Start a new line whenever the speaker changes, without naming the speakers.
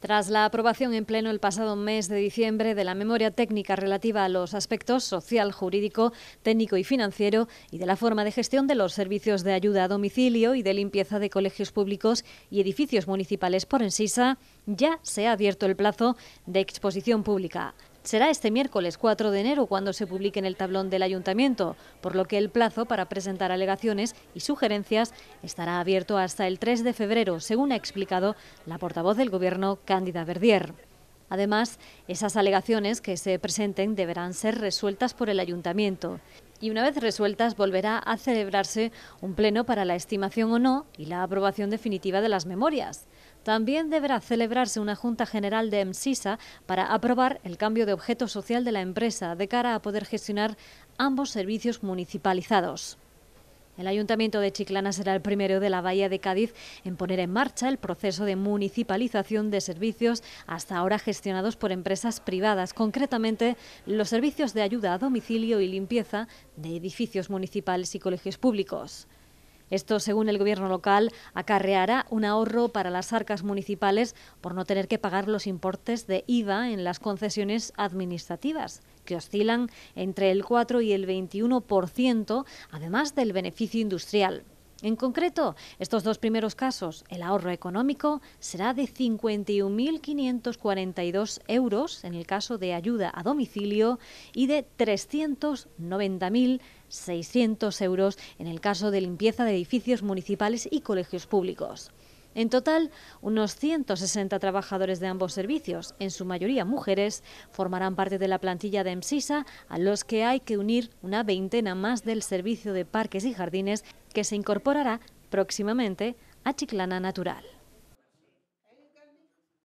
Tras la aprobación en pleno el pasado mes de diciembre de la memoria técnica relativa a los aspectos social, jurídico, técnico y financiero y de la forma de gestión de los servicios de ayuda a domicilio y de limpieza de colegios públicos y edificios municipales por Ensisa, ya se ha abierto el plazo de exposición pública. Será este miércoles 4 de enero cuando se publique en el tablón del ayuntamiento, por lo que el plazo para presentar alegaciones y sugerencias estará abierto hasta el 3 de febrero, según ha explicado la portavoz del Gobierno, Cándida Verdier. Además, esas alegaciones que se presenten deberán ser resueltas por el ayuntamiento y una vez resueltas volverá a celebrarse un pleno para la estimación o no y la aprobación definitiva de las memorias. También deberá celebrarse una Junta General de EMSISA para aprobar el cambio de objeto social de la empresa de cara a poder gestionar ambos servicios municipalizados. El Ayuntamiento de Chiclana será el primero de la Bahía de Cádiz en poner en marcha el proceso de municipalización de servicios hasta ahora gestionados por empresas privadas, concretamente los servicios de ayuda a domicilio y limpieza de edificios municipales y colegios públicos. Esto, según el gobierno local, acarreará un ahorro para las arcas municipales por no tener que pagar los importes de IVA en las concesiones administrativas que oscilan entre el 4 y el 21%, además del beneficio industrial. En concreto, estos dos primeros casos, el ahorro económico será de 51.542 euros en el caso de ayuda a domicilio y de 390.600 euros en el caso de limpieza de edificios municipales y colegios públicos. En total, unos 160 trabajadores de ambos servicios, en su mayoría mujeres, formarán parte de la plantilla de EMSISA, a los que hay que unir una veintena más del servicio de parques y jardines que se incorporará próximamente a Chiclana Natural.